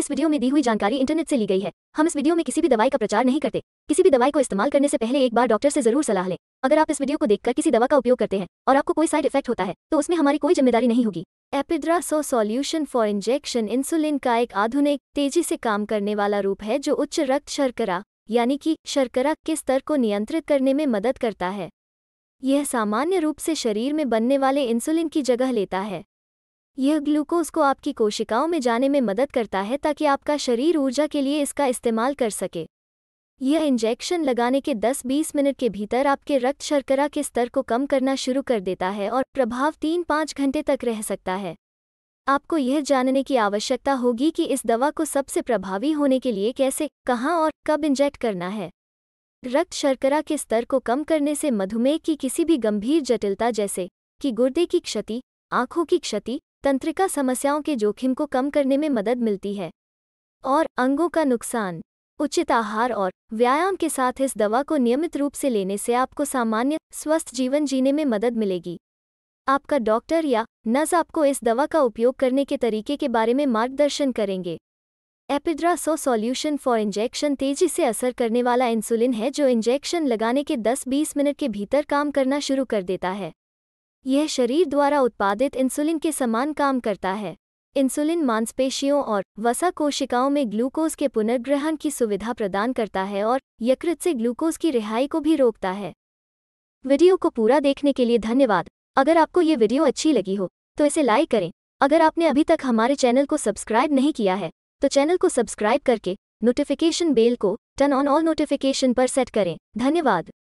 इस वीडियो में दी हुई जानकारी इंटरनेट से ली गई है हम इस वीडियो में किसी भी दवाई का प्रचार नहीं करते किसी भी दवाई को इस्तेमाल करने से पहले एक बार डॉक्टर से जरूर सलाह लें अगर आप इस वीडियो को देखकर किसी दवा का उपयोग करते हैं और आपको कोई साइड इफेक्ट होता है तो उसमें हमारी कोई जिम्मेदारी नहीं होगी Apidra so solution for injection insulin का एक आधुनिक तेजी से काम करने वाला रूप है जो उच्च रक्त शर्करा यानी कि शर्करा के स्तर को नियंत्रित करने में मदद करता है यह सामान्य रूप से शरीर में बनने वाले इंसुलिन की जगह लेता है यह ग्लूकोज को आपकी कोशिकाओं में जाने में मदद करता है ताकि आपका शरीर ऊर्जा के लिए इसका इस्तेमाल कर सके यह इंजेक्शन लगाने के 10-20 मिनट के भीतर आपके रक्त शर्करा के स्तर को कम करना शुरू कर देता है और प्रभाव तीन पाँच घंटे तक रह सकता है आपको यह जानने की आवश्यकता होगी कि इस दवा को सबसे प्रभावी होने के लिए कैसे कहाँ और कब इंजेक्ट करना है रक्त शर्करा के स्तर को कम करने से मधुमेह की किसी भी गंभीर जटिलता जैसे कि गुर्दे की क्षति आंखों की क्षति तंत्रिका समस्याओं के जोखिम को कम करने में मदद मिलती है और अंगों का नुकसान उचित आहार और व्यायाम के साथ इस दवा को नियमित रूप से लेने से आपको सामान्य स्वस्थ जीवन जीने में मदद मिलेगी आपका डॉक्टर या नर्स आपको इस दवा का उपयोग करने के तरीके के बारे में मार्गदर्शन करेंगे Apidra so solution for injection तेजी से असर करने वाला इंसुलिन है जो इंजेक्शन लगाने के 10-20 मिनट के भीतर काम करना शुरू कर देता है यह शरीर द्वारा उत्पादित इंसुलिन के समान काम करता है इंसुलिन मांसपेशियों और वसा कोशिकाओं में ग्लूकोज के पुनर्ग्रहण की सुविधा प्रदान करता है और यकृत से ग्लूकोज की रिहाई को भी रोकता है वीडियो को पूरा देखने के लिए धन्यवाद अगर आपको ये वीडियो अच्छी लगी हो तो इसे लाइक करें अगर आपने अभी तक हमारे चैनल को सब्सक्राइब नहीं किया है तो चैनल को सब्सक्राइब करके नोटिफिकेशन बेल को टर्न ऑन ऑल नोटिफिकेशन पर सेट करें धन्यवाद